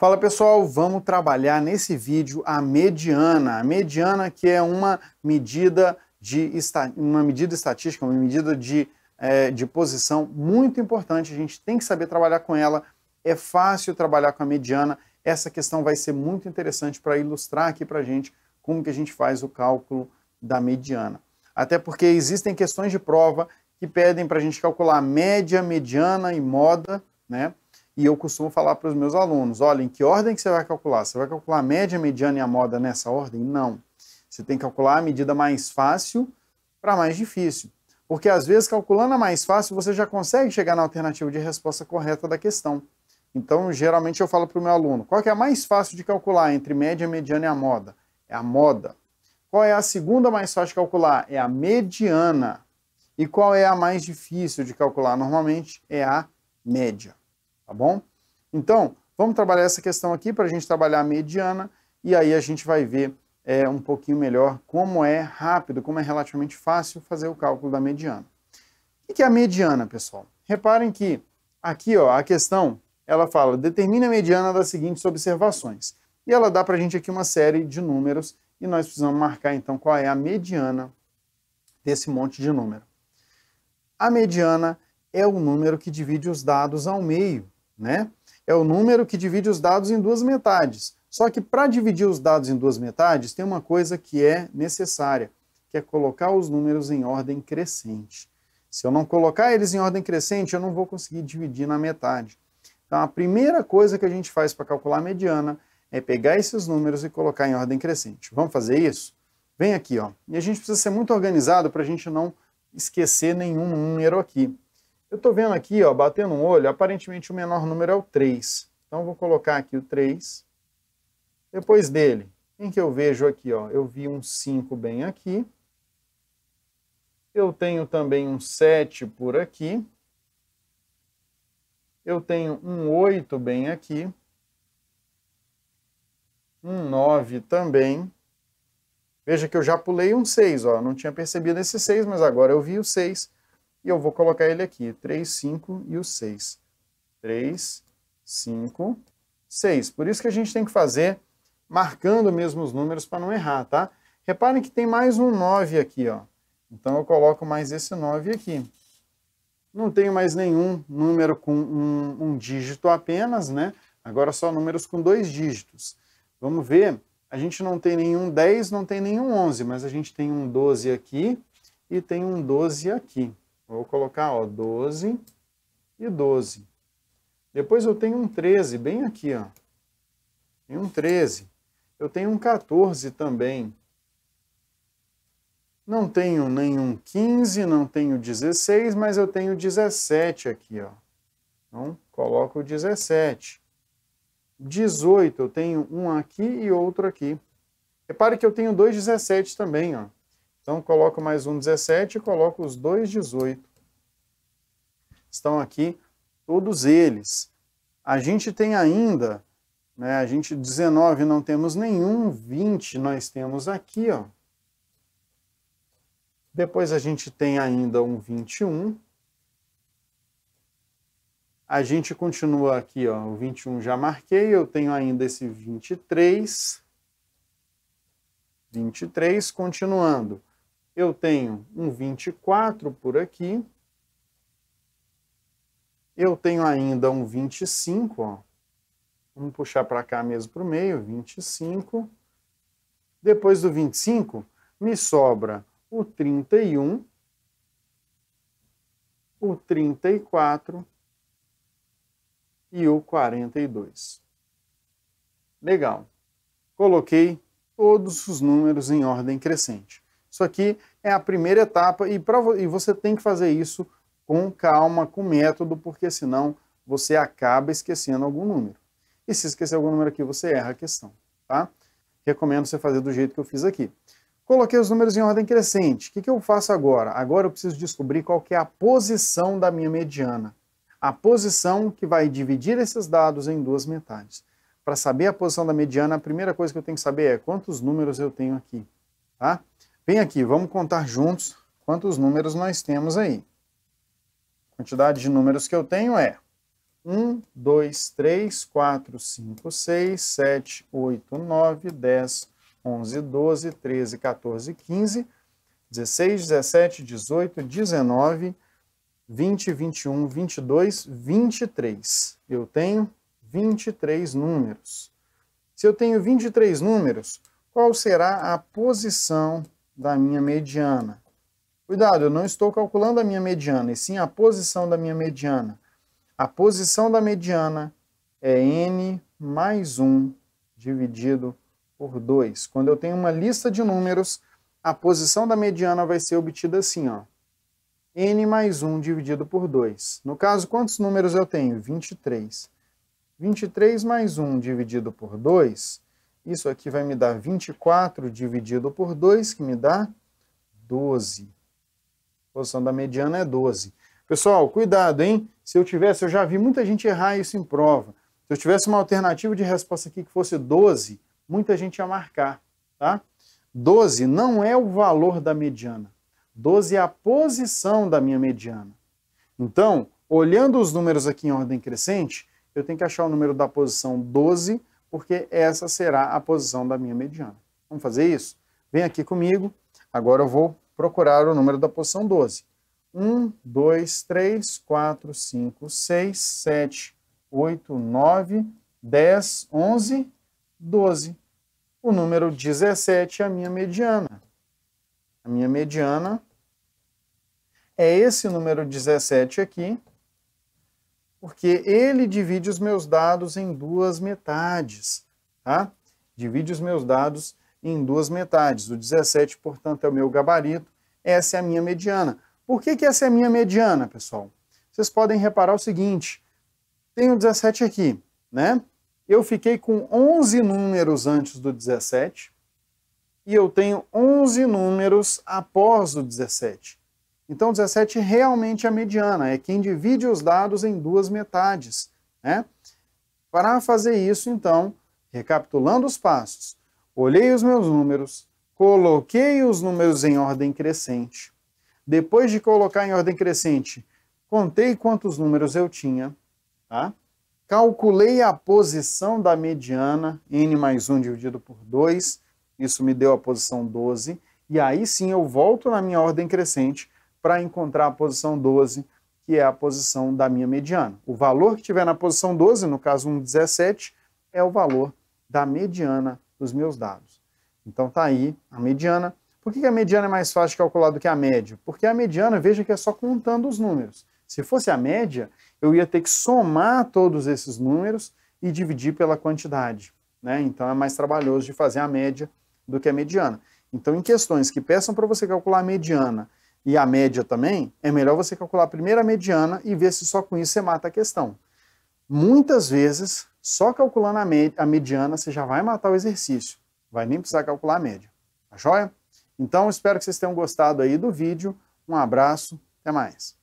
Fala pessoal, vamos trabalhar nesse vídeo a mediana. A mediana que é uma medida de uma medida estatística, uma medida de, é, de posição muito importante. A gente tem que saber trabalhar com ela. É fácil trabalhar com a mediana. Essa questão vai ser muito interessante para ilustrar aqui para a gente como que a gente faz o cálculo da mediana. Até porque existem questões de prova que pedem para a gente calcular média, mediana e moda, né? E eu costumo falar para os meus alunos: olha, em que ordem que você vai calcular? Você vai calcular a média, a mediana e a moda nessa ordem? Não. Você tem que calcular a medida mais fácil para a mais difícil. Porque às vezes, calculando a mais fácil, você já consegue chegar na alternativa de resposta correta da questão. Então, geralmente eu falo para o meu aluno: qual é a mais fácil de calcular entre média, mediana e a moda? É a moda. Qual é a segunda mais fácil de calcular? É a mediana. E qual é a mais difícil de calcular? Normalmente é a média tá bom? Então, vamos trabalhar essa questão aqui para a gente trabalhar a mediana e aí a gente vai ver é, um pouquinho melhor como é rápido, como é relativamente fácil fazer o cálculo da mediana. O que é a mediana, pessoal? Reparem que aqui ó, a questão ela fala determine a mediana das seguintes observações. E ela dá para a gente aqui uma série de números e nós precisamos marcar então qual é a mediana desse monte de número. A mediana é o número que divide os dados ao meio né? É o número que divide os dados em duas metades. Só que para dividir os dados em duas metades, tem uma coisa que é necessária, que é colocar os números em ordem crescente. Se eu não colocar eles em ordem crescente, eu não vou conseguir dividir na metade. Então, a primeira coisa que a gente faz para calcular a mediana é pegar esses números e colocar em ordem crescente. Vamos fazer isso? Vem aqui, ó. E a gente precisa ser muito organizado para a gente não esquecer nenhum número aqui. Eu estou vendo aqui, ó, batendo um olho, aparentemente o menor número é o 3. Então, vou colocar aqui o 3. Depois dele, em que eu vejo aqui? Ó? Eu vi um 5 bem aqui. Eu tenho também um 7 por aqui. Eu tenho um 8 bem aqui. Um 9 também. Veja que eu já pulei um 6, ó. não tinha percebido esse 6, mas agora eu vi o 6. E eu vou colocar ele aqui, 3, 5 e o 6. 3, 5, 6. Por isso que a gente tem que fazer marcando mesmo os números para não errar, tá? Reparem que tem mais um 9 aqui, ó. Então eu coloco mais esse 9 aqui. Não tenho mais nenhum número com um, um dígito apenas, né? Agora só números com dois dígitos. Vamos ver, a gente não tem nenhum 10, não tem nenhum 11, mas a gente tem um 12 aqui e tem um 12 aqui. Vou colocar ó, 12 e 12. Depois eu tenho um 13, bem aqui, ó. Tem um 13. Eu tenho um 14 também. Não tenho nenhum 15, não tenho 16, mas eu tenho 17 aqui, ó. Então, coloco 17. 18, eu tenho um aqui e outro aqui. Repare que eu tenho dois 17 também, ó. Então, coloco mais um 17 e coloco os dois 18. Estão aqui todos eles. A gente tem ainda, né, a gente 19 não temos nenhum, 20 nós temos aqui, ó. Depois a gente tem ainda um 21. A gente continua aqui, ó, o 21 já marquei, eu tenho ainda esse 23. 23, continuando eu tenho um 24 por aqui, eu tenho ainda um 25, ó. Vamos puxar para cá mesmo para o meio, 25. Depois do 25, me sobra o 31, o 34 e o 42. Legal. Coloquei todos os números em ordem crescente. Isso aqui é a primeira etapa e, pra, e você tem que fazer isso com calma, com método, porque senão você acaba esquecendo algum número. E se esquecer algum número aqui, você erra a questão, tá? Recomendo você fazer do jeito que eu fiz aqui. Coloquei os números em ordem crescente. O que, que eu faço agora? Agora eu preciso descobrir qual que é a posição da minha mediana. A posição que vai dividir esses dados em duas metades. Para saber a posição da mediana, a primeira coisa que eu tenho que saber é quantos números eu tenho aqui, tá? Vem aqui, vamos contar juntos quantos números nós temos aí. A quantidade de números que eu tenho é 1, 2, 3, 4, 5, 6, 7, 8, 9, 10, 11, 12, 13, 14, 15, 16, 17, 18, 19, 20, 21, 22, 23. Eu tenho 23 números. Se eu tenho 23 números, qual será a posição da minha mediana. Cuidado, eu não estou calculando a minha mediana, e sim a posição da minha mediana. A posição da mediana é n mais 1 dividido por 2. Quando eu tenho uma lista de números, a posição da mediana vai ser obtida assim, ó, n mais 1 dividido por 2. No caso, quantos números eu tenho? 23. 23 mais 1 dividido por 2 isso aqui vai me dar 24 dividido por 2, que me dá 12. A posição da mediana é 12. Pessoal, cuidado, hein? Se eu tivesse, eu já vi muita gente errar isso em prova. Se eu tivesse uma alternativa de resposta aqui que fosse 12, muita gente ia marcar, tá? 12 não é o valor da mediana. 12 é a posição da minha mediana. Então, olhando os números aqui em ordem crescente, eu tenho que achar o número da posição 12 porque essa será a posição da minha mediana. Vamos fazer isso? Vem aqui comigo, agora eu vou procurar o número da posição 12. 1, 2, 3, 4, 5, 6, 7, 8, 9, 10, 11, 12. O número 17 é a minha mediana. A minha mediana é esse número 17 aqui, porque ele divide os meus dados em duas metades, tá? Divide os meus dados em duas metades. O 17, portanto, é o meu gabarito, essa é a minha mediana. Por que, que essa é a minha mediana, pessoal? Vocês podem reparar o seguinte, tenho 17 aqui, né? Eu fiquei com 11 números antes do 17 e eu tenho 11 números após o 17. Então, 17 realmente é a mediana, é quem divide os dados em duas metades. Né? Para fazer isso, então, recapitulando os passos, olhei os meus números, coloquei os números em ordem crescente. Depois de colocar em ordem crescente, contei quantos números eu tinha, tá? calculei a posição da mediana, n mais 1 dividido por 2, isso me deu a posição 12, e aí sim eu volto na minha ordem crescente para encontrar a posição 12, que é a posição da minha mediana. O valor que tiver na posição 12, no caso 1,17, é o valor da mediana dos meus dados. Então tá aí a mediana. Por que a mediana é mais fácil de calcular do que a média? Porque a mediana, veja que é só contando os números. Se fosse a média, eu ia ter que somar todos esses números e dividir pela quantidade. Né? Então é mais trabalhoso de fazer a média do que a mediana. Então, em questões que peçam para você calcular a mediana e a média também, é melhor você calcular primeiro a mediana e ver se só com isso você mata a questão. Muitas vezes, só calculando a, a mediana, você já vai matar o exercício. Vai nem precisar calcular a média. Tá joia? Então, espero que vocês tenham gostado aí do vídeo. Um abraço, até mais.